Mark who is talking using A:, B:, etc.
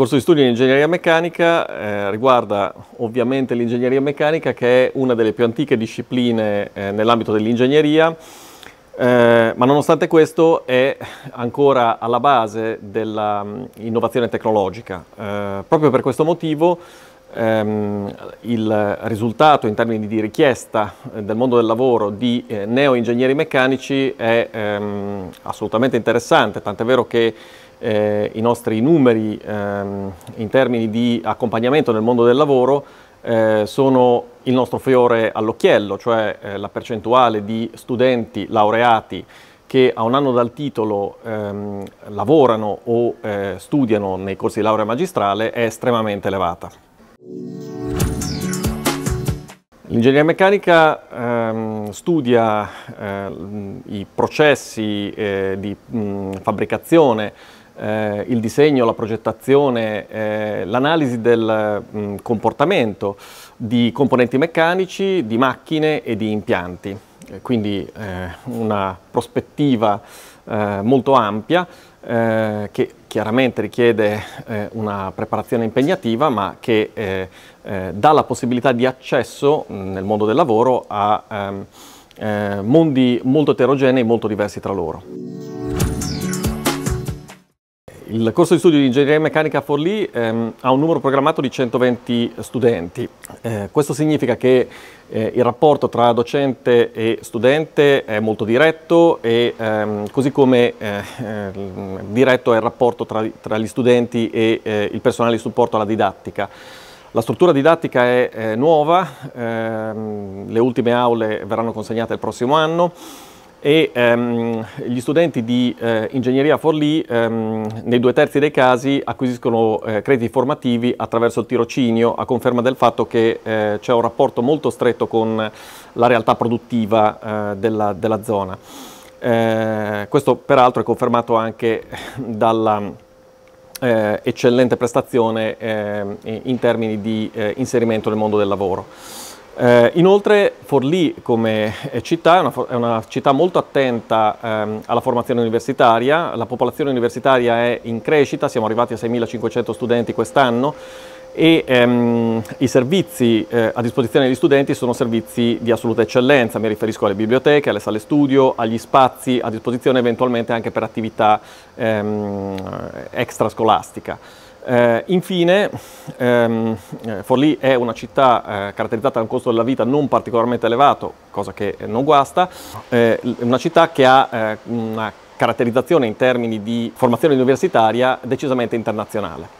A: corso di studio in ingegneria meccanica eh, riguarda ovviamente l'ingegneria meccanica che è una delle più antiche discipline eh, nell'ambito dell'ingegneria, eh, ma nonostante questo è ancora alla base dell'innovazione mm, tecnologica. Eh, proprio per questo motivo ehm, il risultato in termini di richiesta eh, del mondo del lavoro di eh, neo-ingegneri meccanici è ehm, assolutamente interessante, tant'è vero che eh, i nostri numeri ehm, in termini di accompagnamento nel mondo del lavoro eh, sono il nostro fiore all'occhiello, cioè eh, la percentuale di studenti laureati che a un anno dal titolo ehm, lavorano o eh, studiano nei corsi di laurea magistrale è estremamente elevata. L'ingegneria meccanica ehm, studia eh, i processi eh, di mh, fabbricazione eh, il disegno, la progettazione, eh, l'analisi del mh, mm, comportamento di componenti meccanici, di macchine e di impianti. Eh, quindi eh, una prospettiva eh, molto ampia eh, che chiaramente richiede una preparazione impegnativa ma che dà la possibilità di accesso mh, mm, nel mondo del lavoro a ehm, mondi molto eterogenei, e molto diversi tra loro. Il corso di studio di ingegneria meccanica Forlì ehm, ha un numero programmato di 120 studenti. Eh, questo significa che eh, il rapporto tra docente e studente è molto diretto e ehm, così come eh, ehm, diretto è il rapporto tra, tra gli studenti e eh, il personale di supporto alla didattica. La struttura didattica è eh, nuova, ehm, le ultime aule verranno consegnate il prossimo anno e ehm, gli studenti di eh, ingegneria Forlì ehm, nei due terzi dei casi acquisiscono eh, crediti formativi attraverso il tirocinio a conferma del fatto che eh, c'è un rapporto molto stretto con la realtà produttiva eh, della, della, zona. Eh, questo peraltro è confermato anche dalla eh, eccellente prestazione ehm, in termini di inserimento nel mondo del lavoro. Eh, inoltre Forlì come eh, città è una, è una città molto attenta ehm, alla formazione universitaria, la popolazione universitaria è in crescita, siamo arrivati a 6.500 studenti quest'anno, e ehm, i servizi eh, a disposizione degli studenti sono servizi di assoluta eccellenza, mi riferisco alle biblioteche, alle sale studio, agli spazi a disposizione eventualmente anche per attività ehm, extrascolastica. Eh, infine, ehm, eh, Forlì è una città eh, caratterizzata da un costo della vita non particolarmente elevato, cosa che eh, non guasta, eh, una città che ha una caratterizzazione in termini di formazione universitaria decisamente internazionale.